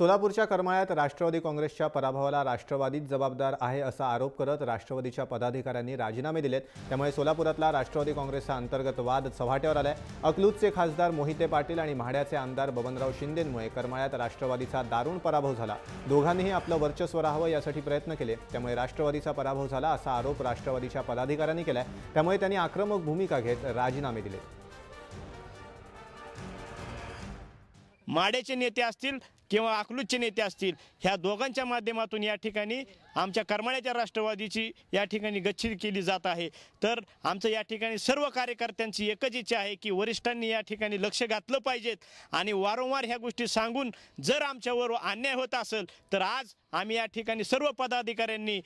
सोलापूरच्या करमाळ्यात राष्ट्रवादी काँग्रेसच्या पराभवाला राष्ट्रवादीच जबाबदार आहे असा आरोप करत राष्ट्रवादीच्या पदाधिकाऱ्यांनी राजीनामे दिलेत त्यामुळे सोलापुरातला राष्ट्रवादी काँग्रेसचा अंतर्गत वाद चव्हाट्यावर आलाय अकलूजचे खासदार मोहिते पाटील आणि म्हाड्याचे आमदार बबनराव शिंदेंमुळे करमाळ्यात राष्ट्रवादीचा दारुण पराभव झाला दोघांनीही आपलं वर्चस्व राहावं यासाठी प्रयत्न केले त्यामुळे राष्ट्रवादीचा पराभव झाला असा आरोप राष्ट्रवादीच्या पदाधिकाऱ्यांनी केलाय त्यामुळे त्यांनी आक्रमक भूमिका घेत राजीनामे दिले माडेचे नेते असतील किंवा अकलूजचे नेते असतील ह्या दोघांच्या माध्यमातून या ठिकाणी आमच्या करमाळ्याच्या राष्ट्रवादीची या ठिकाणी गच्छित केली जात आहे तर आमचं या ठिकाणी सर्व कार्यकर्त्यांची एकच इच्छा आहे की वरिष्ठांनी या ठिकाणी लक्ष घातलं पाहिजेत आणि वारंवार ह्या गोष्टी सांगून जर आमच्यावर अन्याय होत असेल तर आज आम्ही या ठिकाणी सर्व पदाधिकाऱ्यांनी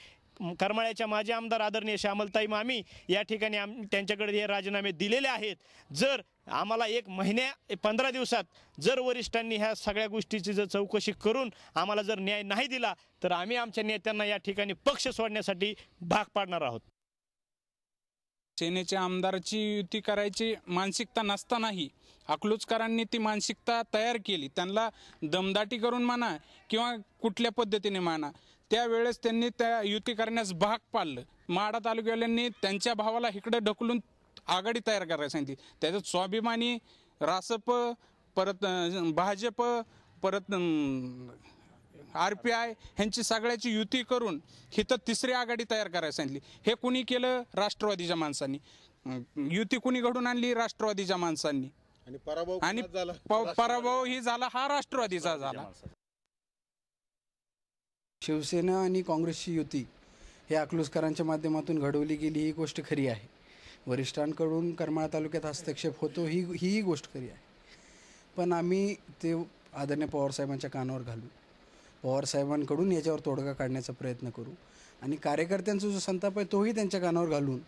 करमाळ्याच्या माजी आमदार आदरणीय श्यामलताई मामी या ठिकाणी आम त्यांच्याकडे हे राजीनामे दिलेले आहेत जर आम्हाला एक महिन्या पंधरा दिवसात जर वरिष्ठांनी ह्या सगळ्या गोष्टीची जर चौकशी करून आम्हाला जर न्याय नाही दिला तर आम्ही आमच्या नेत्यांना या ठिकाणी पक्ष सोडण्यासाठी भाग पाडणार आहोत सेनेच्या आमदारची युती करायची मानसिकता नसतानाही अकलूजकरांनी ती मानसिकता तयार केली त्यांना दमदाटी करून म्हणा किंवा कुठल्या पद्धतीने म्हणा त्यावेळेस त्यांनी त्या युती करण्यास भाग पाडलं माडा तालुक्यावाल्यांनी त्यांच्या भावाला इकडे ढकलून आघाडी तयार करायला सांगितली त्याच्यात स्वाभिमानी रासप परत भाजप परत आर पी आय ह्यांची सगळ्याची युती करून हिथं तिसरी आघाडी तयार करायला सांगितली हे कुणी केलं राष्ट्रवादीच्या माणसांनी युती कुणी घडून आणली राष्ट्रवादीच्या माणसांनी आणि पराभव आणि पराभव ही झाला हा राष्ट्रवादीचा झाला शिवसेना आणि काँग्रेसची युती हे अकलूसकरांच्या माध्यमातून घडवली गेली ही गोष्ट खरी आहे वरिष्ठांकडून करमाळा तालुक्यात हस्तक्षेप होतो ही हीही गोष्ट खरी आहे पण आम्ही ते आदरणीय पवारसाहेबांच्या कानावर घालू पवारसाहेबांकडून याच्यावर तोडगा काढण्याचा प्रयत्न करू आणि कार्यकर्त्यांचा जो संताप आहे तोही त्यांच्या कानावर घालून